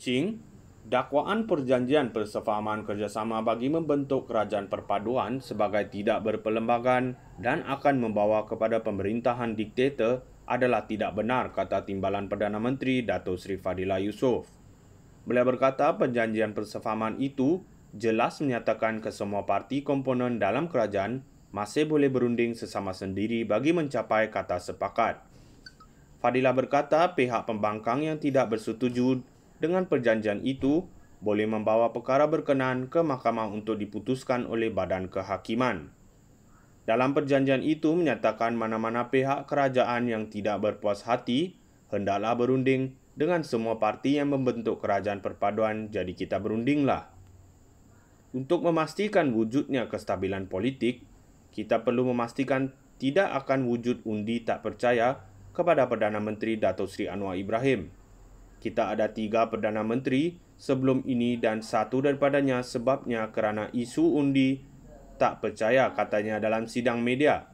Kuching, dakwaan perjanjian persefahaman kerjasama bagi membentuk kerajaan perpaduan sebagai tidak berpelembagaan dan akan membawa kepada pemerintahan diktator adalah tidak benar kata timbalan Perdana Menteri Dato Sri Fadila Yusof. Beliau berkata perjanjian persefahaman itu jelas menyatakan ke semua parti komponen dalam kerajaan masih boleh berunding sesama sendiri bagi mencapai kata sepakat. Fadila berkata pihak pembangkang yang tidak bersetuju Dengan perjanjian itu, boleh membawa perkara berkenaan ke mahkamah untuk diputuskan oleh Badan Kehakiman. Dalam perjanjian itu menyatakan mana-mana pihak kerajaan yang tidak berpuas hati hendaklah berunding dengan semua parti yang membentuk kerajaan perpaduan, jadi kita berundinglah. Untuk memastikan wujudnya kestabilan politik, kita perlu memastikan tidak akan wujud undi tak percaya kepada Perdana Menteri Dato' Sri Anwar Ibrahim. Kita ada tiga Perdana Menteri sebelum ini dan satu daripadanya sebabnya kerana isu undi tak percaya katanya dalam sidang media.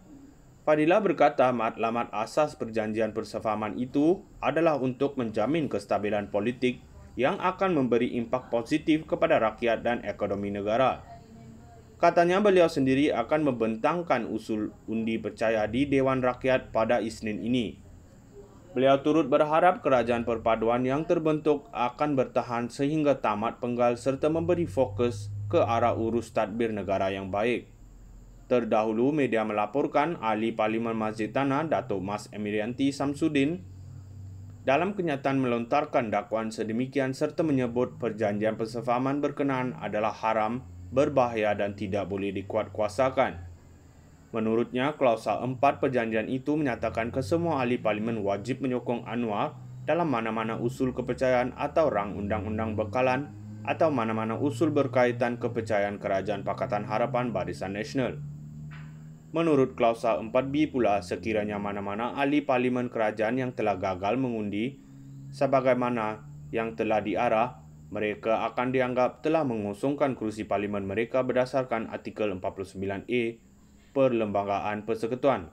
Fadila berkata matlamat asas perjanjian persefahaman itu adalah untuk menjamin kestabilan politik yang akan memberi impak positif kepada rakyat dan ekonomi negara. Katanya beliau sendiri akan membentangkan usul undi percaya di Dewan Rakyat pada Isnin ini. Beliau turut berharap kerajaan perpaduan yang terbentuk akan bertahan sehingga tamat penggal serta memberi fokus ke arah urus tadbir negara yang baik. Terdahulu media melaporkan ahli Parlimen Masjid Tanah Datuk Mas Emirianti Samsudin dalam kenyataan melontarkan dakwaan sedemikian serta menyebut perjanjian persefahaman berkenaan adalah haram, berbahaya dan tidak boleh dikuatkuasakan. Menurutnya, klausa 4 perjanjian itu menyatakan kesemua ahli parlimen wajib menyokong Anwar dalam mana-mana usul kepercayaan atau rang undang-undang bekalan atau mana-mana usul berkaitan kepercayaan Kerajaan Pakatan Harapan Barisan Nasional. Menurut klausa 4B pula, sekiranya mana-mana ahli parlimen kerajaan yang telah gagal mengundi, sebagaimana yang telah diarah, mereka akan dianggap telah mengusungkan kursi parlimen mereka berdasarkan artikel 49A Perlembagaan Persekutuan,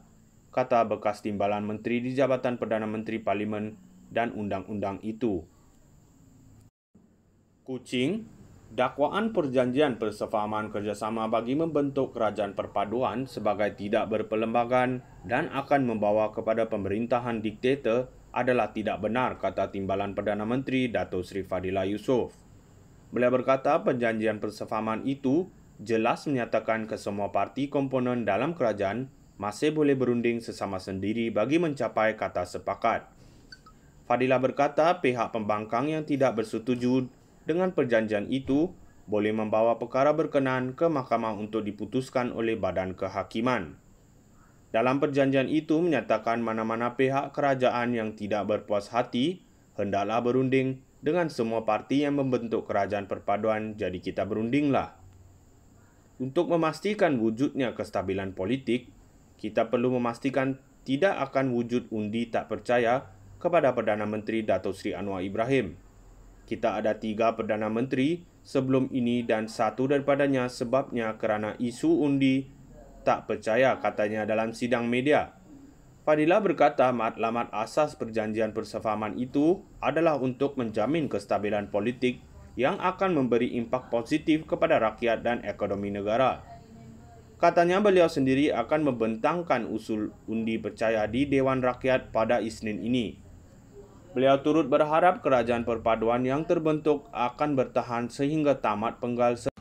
kata bekas timbalan menteri di Jabatan Perdana Menteri Parlimen dan undang-undang itu. Kucing, dakwaan perjanjian persefahaman kerjasama bagi membentuk kerajaan perpaduan sebagai tidak berperlembagaan dan akan membawa kepada pemerintahan diktator adalah tidak benar, kata timbalan Perdana Menteri Dato' Sri Fadila Yusof. Beliau berkata perjanjian persefahaman itu jelas menyatakan kesemua parti komponen dalam kerajaan masih boleh berunding sesama sendiri bagi mencapai kata sepakat. Fadilah berkata pihak pembangkang yang tidak bersetuju dengan perjanjian itu boleh membawa perkara berkenan ke mahkamah untuk diputuskan oleh badan kehakiman. Dalam perjanjian itu menyatakan mana-mana pihak kerajaan yang tidak berpuas hati hendaklah berunding dengan semua parti yang membentuk kerajaan perpaduan jadi kita berundinglah. Untuk memastikan wujudnya kestabilan politik, kita perlu memastikan tidak akan wujud undi tak percaya kepada Perdana Menteri Dato' Sri Anwar Ibrahim. Kita ada tiga Perdana Menteri sebelum ini dan satu daripadanya sebabnya kerana isu undi tak percaya katanya dalam sidang media. Fadila berkata matlamat asas perjanjian persefahaman itu adalah untuk menjamin kestabilan politik yang akan memberi impak positif kepada rakyat dan ekonomi negara. Katanya beliau sendiri akan membentangkan usul undi percaya di Dewan Rakyat pada Isnin ini. Beliau turut berharap kerajaan perpaduan yang terbentuk akan bertahan sehingga tamat penggal